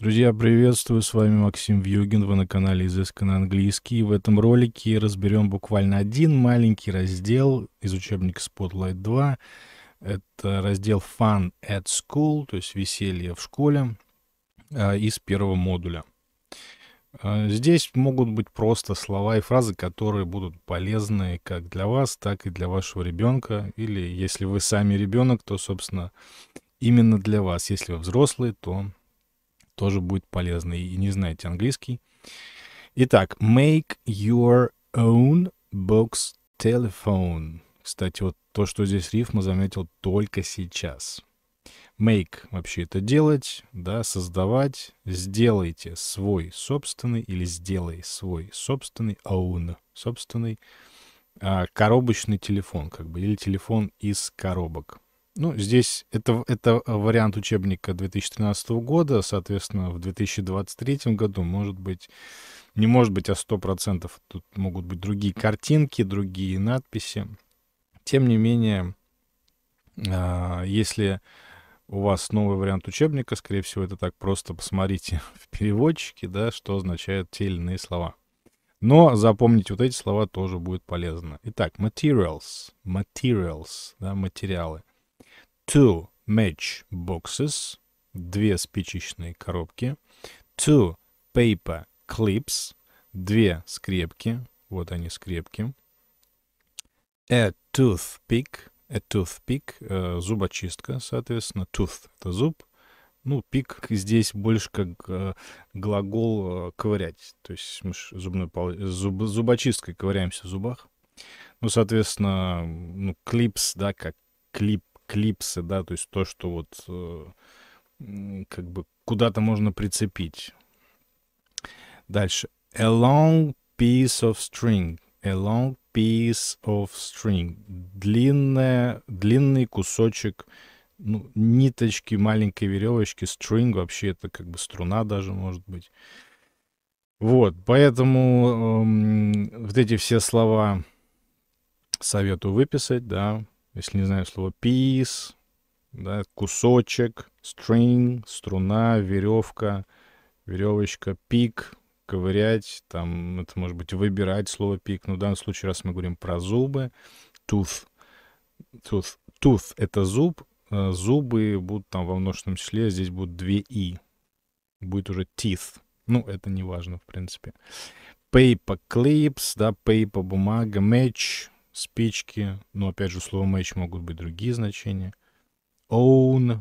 Друзья, приветствую, с вами Максим Вьюгин, вы на канале «Изысканный английский». в этом ролике разберем буквально один маленький раздел из учебника Spotlight 2. Это раздел «Fun at School», то есть «Веселье в школе» а, из первого модуля. А, здесь могут быть просто слова и фразы, которые будут полезны как для вас, так и для вашего ребенка. Или если вы сами ребенок, то, собственно, именно для вас. Если вы взрослый, то тоже будет полезно. И не знаете английский. Итак, make your own box telephone. Кстати, вот то, что здесь рифма, заметил только сейчас. Make вообще это делать, да, создавать. Сделайте свой собственный или сделай свой собственный own, собственный а, коробочный телефон, как бы, или телефон из коробок. Ну, здесь это, это вариант учебника 2013 года, соответственно, в 2023 году, может быть, не может быть, а 100%, тут могут быть другие картинки, другие надписи. Тем не менее, а, если у вас новый вариант учебника, скорее всего, это так просто посмотрите в переводчике, да, что означают те или иные слова. Но запомнить вот эти слова тоже будет полезно. Итак, materials, materials, да, материалы two match boxes, две спичечные коробки, two paper clips, две скрепки, вот они скрепки, a toothpick, a toothpick, э, зубочистка, соответственно, tooth — это зуб, ну, пик здесь больше как э, глагол э, ковырять. То есть мы зубной пол... зуб... зубочисткой ковыряемся в зубах. Ну, соответственно, ну, клипс, да, как клип клипсы, да, то есть то, что вот э, как бы куда-то можно прицепить. Дальше. A long piece of string. A long piece of string. Длинная, длинный кусочек ну, ниточки, маленькой веревочки, string вообще это как бы струна даже может быть. Вот, поэтому эм, вот эти все слова советую выписать, да, если не знаю слово piece, да, кусочек, string, струна, веревка, веревочка, пик, ковырять, там, это может быть выбирать слово пик, но в данном случае, раз мы говорим про зубы, tooth, tooth, tooth — это зуб, э, зубы будут там во множественном числе, здесь будут две «и». Будет уже teeth. Ну, это не важно, в принципе. Paper clips, да, paper бумага, match, спички, но опять же слово match могут быть другие значения, own,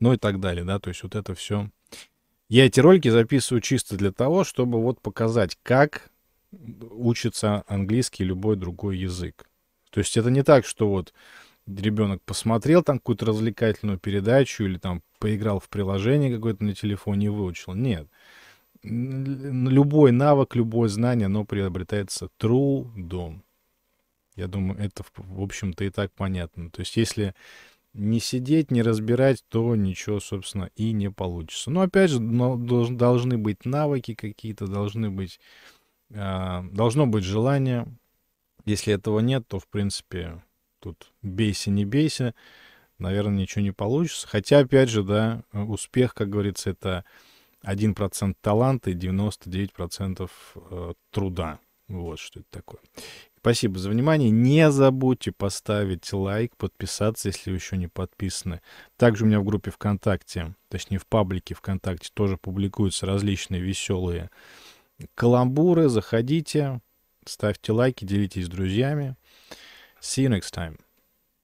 ну и так далее, да, то есть вот это все. Я эти ролики записываю чисто для того, чтобы вот показать, как учится английский любой другой язык. То есть это не так, что вот ребенок посмотрел там какую-то развлекательную передачу или там поиграл в приложение какое-то на телефоне и выучил. Нет. Любой навык, любое знание, оно приобретается трудом. Я думаю, это, в общем-то, и так понятно. То есть, если не сидеть, не разбирать, то ничего, собственно, и не получится. Но опять же, должны быть навыки какие-то, должны быть, а, должно быть желание. Если этого нет, то, в принципе, тут бейся, не бейся, наверное, ничего не получится. Хотя, опять же, да, успех, как говорится, это 1% таланта и 99% э, труда. Вот что это такое. Спасибо за внимание. Не забудьте поставить лайк, подписаться, если вы еще не подписаны. Также у меня в группе ВКонтакте, точнее в паблике ВКонтакте тоже публикуются различные веселые каламбуры. Заходите, ставьте лайки, делитесь с друзьями. See you next time.